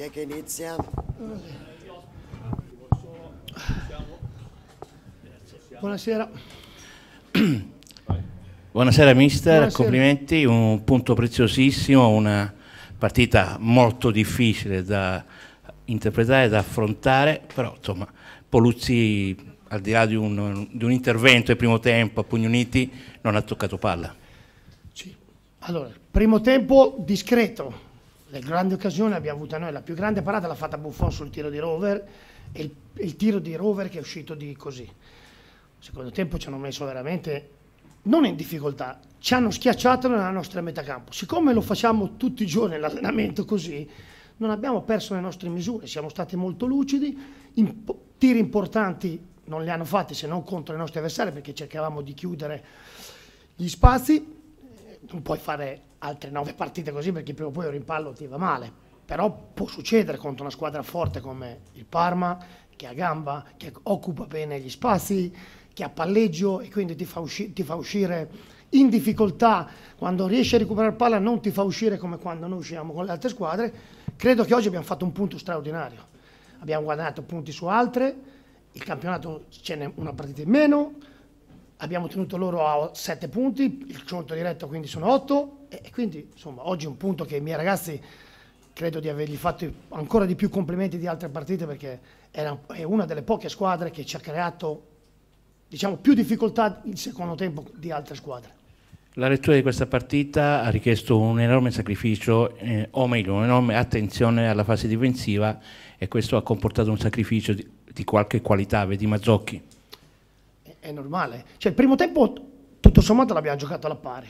Chi è che inizia? Buonasera. Buonasera mister, Buonasera. complimenti, un punto preziosissimo, una partita molto difficile da interpretare, da affrontare, però insomma Poluzzi al di là di un, di un intervento ai primo tempo a pugni uniti non ha toccato palla. Sì. Allora, primo tempo discreto, la grande occasione l'abbiamo avuta noi, la più grande parata l'ha fatta Buffon sul tiro di rover e il, il tiro di rover che è uscito di così. Secondo tempo ci hanno messo veramente non in difficoltà, ci hanno schiacciato nella nostra metacampo. Siccome lo facciamo tutti i giorni l'allenamento così, non abbiamo perso le nostre misure, siamo stati molto lucidi, imp- tiri importanti non li hanno fatti se non contro i nostri avversari perché cercavamo di chiudere gli spazi non puoi fare altre nove partite così perché prima o poi un rimpallo ti va male, però può succedere contro una squadra forte come il Parma, che ha gamba, che occupa bene gli spazi, che ha palleggio e quindi ti fa, usci ti fa uscire in difficoltà, quando riesce a recuperare palla non ti fa uscire come quando noi usciamo con le altre squadre, credo che oggi abbiamo fatto un punto straordinario, abbiamo guadagnato punti su altre, il campionato ce n'è una partita in meno, abbiamo tenuto loro a 7 punti, il conto diretto quindi sono 8 e quindi insomma oggi è un punto che i miei ragazzi credo di avergli fatto ancora di più complimenti di altre partite perché era, è una delle poche squadre che ci ha creato diciamo, più difficoltà il secondo tempo di altre squadre. La lettura di questa partita ha richiesto un enorme sacrificio, eh, o meglio, un'enorme attenzione alla fase difensiva e questo ha comportato un sacrificio di, di qualche qualità, vedi Mazzocchi è normale. Cioè il primo tempo tutto sommato l'abbiamo giocato alla pari.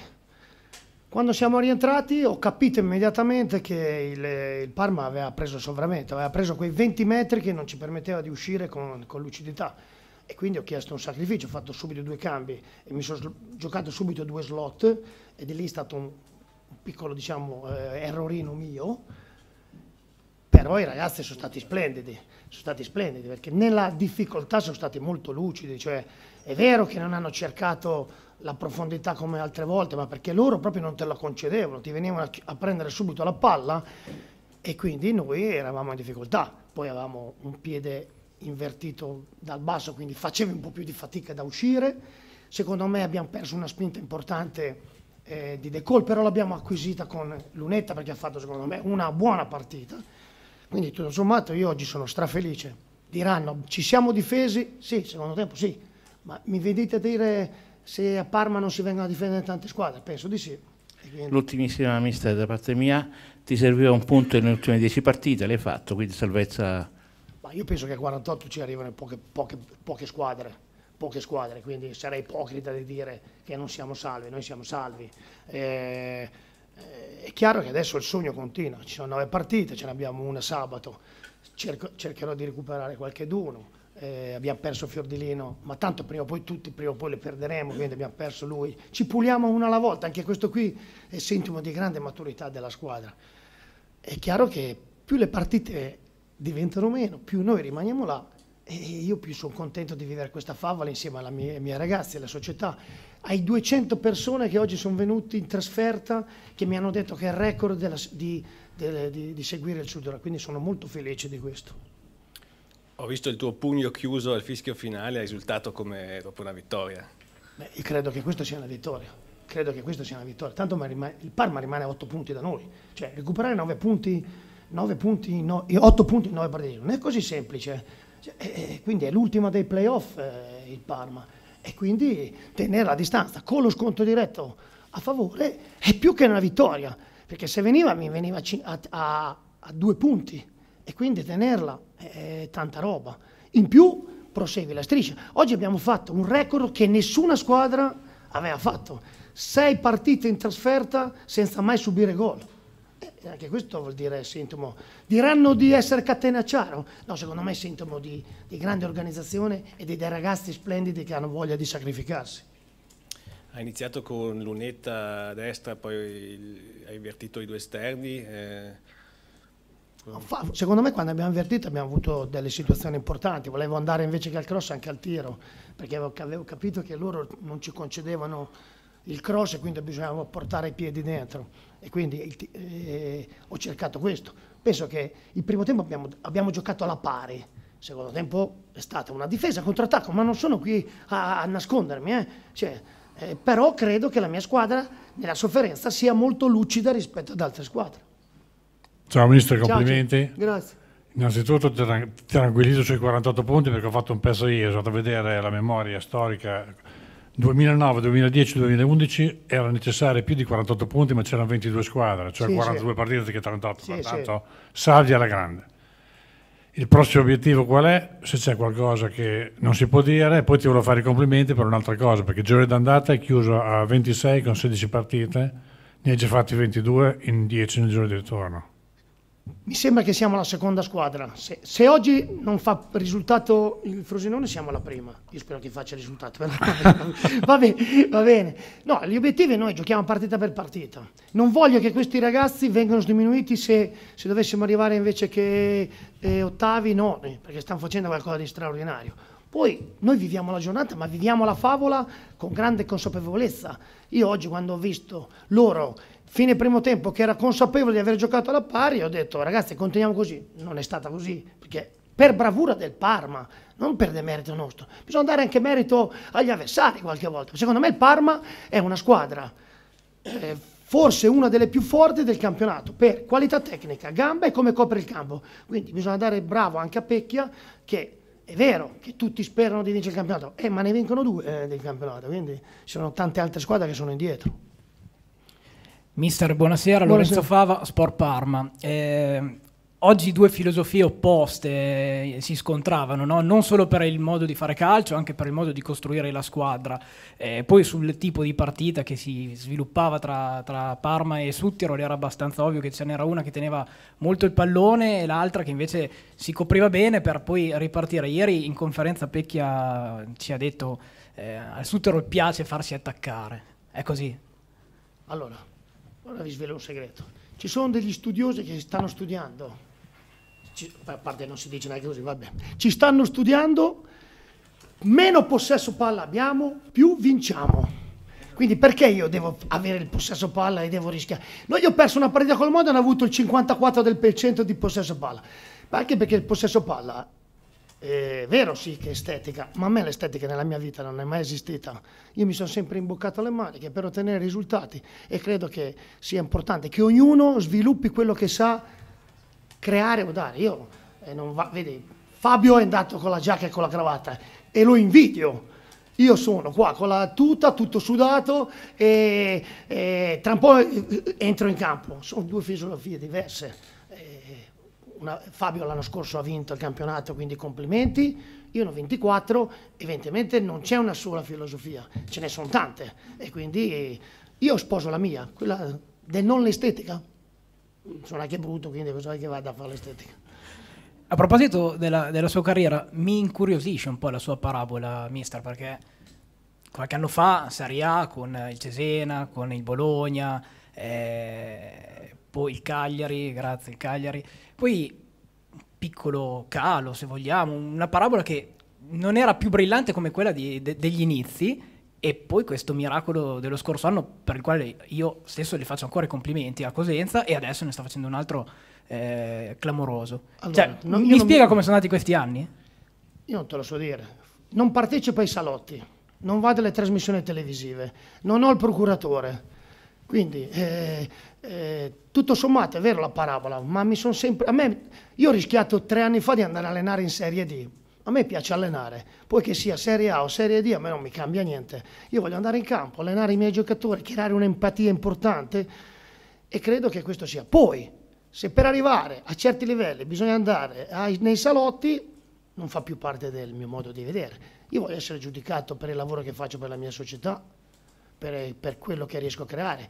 Quando siamo rientrati ho capito immediatamente che il, il Parma aveva preso il sovramento, aveva preso quei 20 metri che non ci permetteva di uscire con, con lucidità e quindi ho chiesto un sacrificio, ho fatto subito due cambi e mi sono giocato subito due slot e di lì è stato un, un piccolo diciamo, eh, errorino mio però i ragazzi sono stati splendidi, sono stati splendidi perché nella difficoltà sono stati molto lucidi, cioè è vero che non hanno cercato la profondità come altre volte, ma perché loro proprio non te la concedevano, ti venivano a, prendere subito la palla e quindi noi eravamo in difficoltà, poi avevamo un piede invertito dal basso, quindi facevi un po' più di fatica da uscire, secondo me abbiamo perso una spinta importante eh, di De Col, però l'abbiamo acquisita con Lunetta perché ha fatto secondo me una buona partita quindi tutto sommato io oggi sono strafelice. Diranno ci siamo difesi? Sì, secondo tempo sì, ma mi vedete a dire se a Parma non si vengono a difendere tante squadre? Penso di sì. Quindi... L'ultimissima mister da parte mia, ti serviva un punto nelle ultime 10 partite, l'hai fatto, quindi salvezza... Ma io penso che a 48 ci arrivano poche, poche, poche squadre poche squadre, quindi sarei ipocrita di dire che non siamo salvi, noi siamo salvi. Eh, eh, è chiaro che adesso il sogno continua, ci sono nove partite, ce ne abbiamo una sabato, Cerco, cercherò di recuperare qualche d'uno. Eh, abbiamo perso Fiordilino, ma tanto prima o poi tutti, prima o poi le perderemo, quindi abbiamo perso lui. Ci puliamo una alla volta, anche questo qui è sintomo di grande maturità della squadra. È chiaro che più le partite diventano meno, più noi rimaniamo là e io più sono contento di vivere questa favola insieme alla mia, ai miei ragazzi, alla società, ai 200 persone che oggi sono venuti in trasferta, che mi hanno detto che è il record della, di, de, di, di, seguire il Sud, quindi sono molto felice di questo. Ho visto il tuo pugno chiuso al fischio finale, ha risultato come dopo una vittoria. Beh, io credo che questa sia una vittoria, credo che questa sia una vittoria, tanto il Parma rimane a 8 punti da noi, cioè recuperare 9 punti, 9 punti, 9, 8 punti in 9 partite non è così semplice cioè, eh, eh, quindi è l'ultima dei playoff eh, il Parma e quindi tenere la distanza con lo sconto diretto a favore è più che una vittoria, perché se veniva mi veniva a, a, a due punti e quindi tenerla è tanta roba. In più prosegui la striscia. Oggi abbiamo fatto un record che nessuna squadra aveva fatto. Sei partite in trasferta senza mai subire gol. Eh, anche questo vuol dire sintomo. Diranno di essere catenacciaro? No, secondo me è sintomo di, di grande organizzazione e di dei ragazzi splendidi che hanno voglia di sacrificarsi. Ha iniziato con lunetta a destra, poi hai invertito i due esterni. Eh. Secondo me quando abbiamo invertito abbiamo avuto delle situazioni importanti, volevo andare invece che al cross anche al tiro, perché avevo capito che loro non ci concedevano il cross e quindi bisognava portare i piedi dentro e quindi eh, ho cercato questo. Penso che il primo tempo abbiamo, abbiamo giocato alla pari, il secondo tempo è stata una difesa contro contrattacco, ma non sono qui a, a nascondermi. Eh. Cioè, eh, però credo che la mia squadra nella sofferenza sia molto lucida rispetto ad altre squadre. Ciao Ministro, complimenti. Ciao, grazie. Innanzitutto ti tranquillizzo sui 48 punti perché ho fatto un pezzo ieri, sono andato a vedere la memoria storica 2009, 2010, 2011 erano necessari più di 48 punti, ma c'erano 22 squadre, cioè sì, 42 sì. partite che 38, sì, pertanto sì. salvi alla grande. Il prossimo obiettivo qual è? Se c'è qualcosa che non si può dire, poi ti volevo fare i complimenti per un'altra cosa, perché il giorno d'andata è chiuso a 26 con 16 partite, ne hai già fatti 22 in 10 nel giorno di ritorno mi sembra che siamo la seconda squadra. Se, se, oggi non fa risultato il Frosinone, siamo la prima. Io spero che faccia risultato. va, bene, va bene. No, gli obiettivi noi giochiamo partita per partita. Non voglio che questi ragazzi vengano sminuiti se, se, dovessimo arrivare invece che eh, ottavi, no, eh, perché stanno facendo qualcosa di straordinario. Poi noi viviamo la giornata, ma viviamo la favola con grande consapevolezza. Io oggi quando ho visto loro fine primo tempo che era consapevole di aver giocato alla pari, ho detto ragazzi continuiamo così, non è stata così, perché per bravura del Parma, non per demerito nostro, bisogna dare anche merito agli avversari qualche volta. Secondo me il Parma è una squadra eh, forse una delle più forti del campionato per qualità tecnica, gamba e come copre il campo. Quindi bisogna dare bravo anche a Pecchia che è vero che tutti sperano di vincere il campionato, eh, ma ne vincono due eh, del campionato, quindi ci sono tante altre squadre che sono indietro. Mister, buonasera. buonasera. Lorenzo Fava, Sport Parma. Eh, oggi due filosofie opposte eh, si scontravano, no? non solo per il modo di fare calcio, anche per il modo di costruire la squadra, eh, poi sul tipo di partita che si sviluppava tra, tra Parma e Suttirol era abbastanza ovvio che ce n'era una che teneva molto il pallone e l'altra che invece si copriva bene per poi ripartire. Ieri in conferenza Pecchia ci ha detto eh, al Suttirol piace farsi attaccare, è così? Allora, Ora vi svelo un segreto. Ci sono degli studiosi che stanno studiando, ci, a parte non si dice neanche così, vabbè, ci stanno studiando, meno possesso palla abbiamo, più vinciamo. Quindi perché io devo avere il possesso palla e devo rischiare? Noi ho perso una partita col Modena, ho avuto il 54% del di possesso palla, ma anche perché il possesso palla è vero sì che è estetica, ma a me l'estetica nella mia vita non è mai esistita. Io mi sono sempre imboccato le maniche per ottenere risultati e credo che sia importante che ognuno sviluppi quello che sa creare o dare. Io eh, non va, vedi, Fabio è andato con la giacca e con la cravatta e lo invidio. Io sono qua con la tuta, tutto sudato e, e tra un po' entro in campo. Sono due filosofie diverse. E, eh, una, Fabio l'anno scorso ha vinto il campionato, quindi complimenti, io ne ho 24, evidentemente non c'è una sola filosofia, ce ne sono tante e quindi io sposo la mia, quella del non l'estetica, sono anche brutto quindi cosa che vada a fare l'estetica. A proposito della, della sua carriera, mi incuriosisce un po' la sua parabola, mister, perché qualche anno fa Serie A con il Cesena, con il Bologna, eh, poi il Cagliari, grazie il Cagliari, poi un piccolo calo se vogliamo, una parabola che non era più brillante come quella di, de, degli inizi e poi questo miracolo dello scorso anno per il quale io stesso le faccio ancora i complimenti a Cosenza e adesso ne sta facendo un altro eh, clamoroso. Allora, cioè, non, mi spiega mi... come sono andati questi anni? Io non te lo so dire. Non partecipo ai salotti, non vado alle trasmissioni televisive, non ho il procuratore. Quindi eh, eh, tutto sommato è vero la parabola, ma mi sono sempre... A me, io ho rischiato tre anni fa di andare a allenare in Serie D. A me piace allenare, poi che sia Serie A o Serie D a me non mi cambia niente. Io voglio andare in campo, allenare i miei giocatori, creare un'empatia importante e credo che questo sia. Poi, se per arrivare a certi livelli bisogna andare ai, nei salotti, non fa più parte del mio modo di vedere. Io voglio essere giudicato per il lavoro che faccio per la mia società, per, per quello che riesco a creare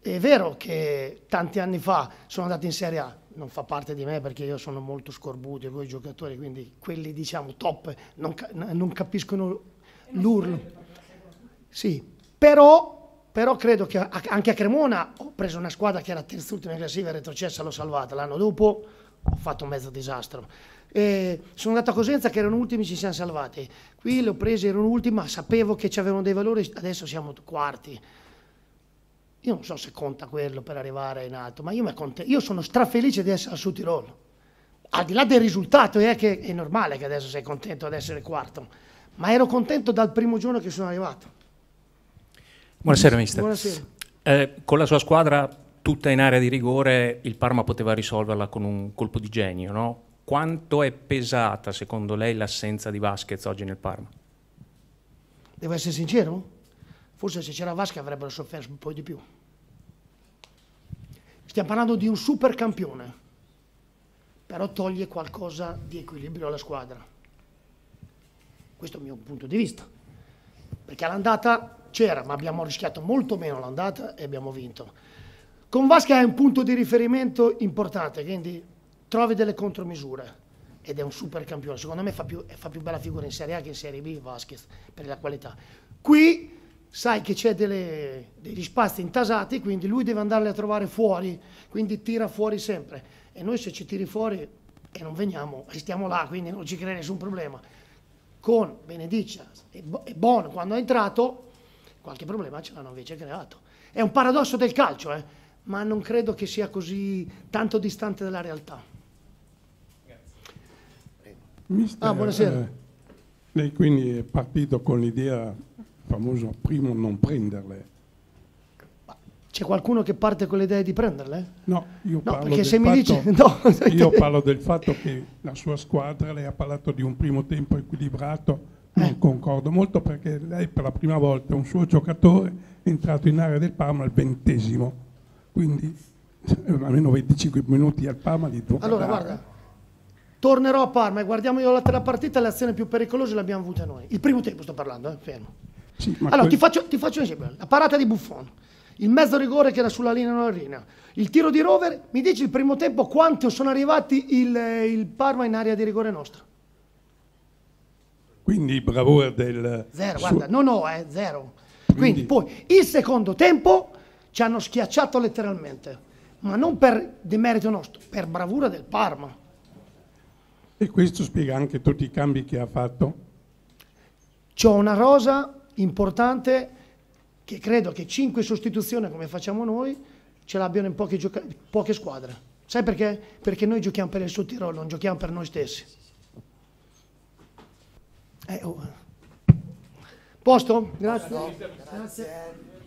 è vero che tanti anni fa sono andato in Serie A, non fa parte di me perché io sono molto scorbuto e voi giocatori, quindi quelli diciamo top non, non capiscono l'urlo. Sì, però, però, credo che anche a Cremona ho preso una squadra che era terz'ultima in classifica, retrocessa, l'ho salvata, l'anno dopo ho fatto un mezzo disastro. E sono andato a Cosenza che erano ultimi, ci siamo salvati. Qui le ho prese, erano ultima, sapevo che ci avevano dei valori, adesso siamo quarti. Io non so se conta quello per arrivare in alto, ma io, io sono strafelice di essere al su Tirolo. Al di là del risultato, è che è normale che adesso sei contento di essere quarto, ma ero contento dal primo giorno che sono arrivato. Buonasera, mister. Buonasera. Eh, con la sua squadra tutta in area di rigore, il Parma poteva risolverla con un colpo di genio, no? Quanto è pesata, secondo lei, l'assenza di Vasquez oggi nel Parma? Devo essere sincero? Forse se c'era Vasquez avrebbero sofferto un po' di più. Stiamo parlando di un super campione, però toglie qualcosa di equilibrio alla squadra. Questo è il mio punto di vista. Perché all'andata c'era, ma abbiamo rischiato molto meno l'andata e abbiamo vinto. Con Vasca è un punto di riferimento importante, quindi trovi delle contromisure ed è un super campione. Secondo me fa più, fa più bella figura in Serie A che in Serie B Vasquez per la qualità. Qui sai che c'è degli spazi intasati, quindi lui deve andarli a trovare fuori, quindi tira fuori sempre. E noi se ci tiri fuori e non veniamo, restiamo là, quindi non ci crea nessun problema. Con Benediccia e Bon quando è entrato, qualche problema ce l'hanno invece creato. È un paradosso del calcio, eh? ma non credo che sia così tanto distante dalla realtà. Mister, ah, buonasera. Eh, lei quindi è partito con l'idea famoso primo non prenderle. C'è qualcuno che parte con l'idea di prenderle? No, io, no, parlo, del fatto, dice, no. io parlo del fatto che la sua squadra, lei ha parlato di un primo tempo equilibrato, non eh. concordo molto perché lei per la prima volta un suo giocatore è entrato in area del Parma al ventesimo, quindi almeno 25 minuti al Parma di due Allora guarda, tornerò a Parma e guardiamo io la terza partita, le azioni più pericolose le abbiamo avute noi. Il primo tempo sto parlando, eh, fermo. Sì, allora, quel... ti, faccio, ti, faccio, un esempio. La parata di Buffon, il mezzo rigore che era sulla linea non arena, il tiro di Rover, mi dici il primo tempo quanto sono arrivati il, il Parma in area di rigore nostra? Quindi bravura del... Zero, guarda, no no, eh, zero. Quindi, Quindi poi il secondo tempo ci hanno schiacciato letteralmente, ma non per demerito nostro, per bravura del Parma. E questo spiega anche tutti i cambi che ha fatto? C'ho una rosa importante che credo che 5 sostituzioni come facciamo noi ce l'abbiano in poche, poche squadre. Sai perché? Perché noi giochiamo per il Sud Tirolo, non giochiamo per noi stessi. Eh, oh. Posto? Grazie. Grazie. Grazie.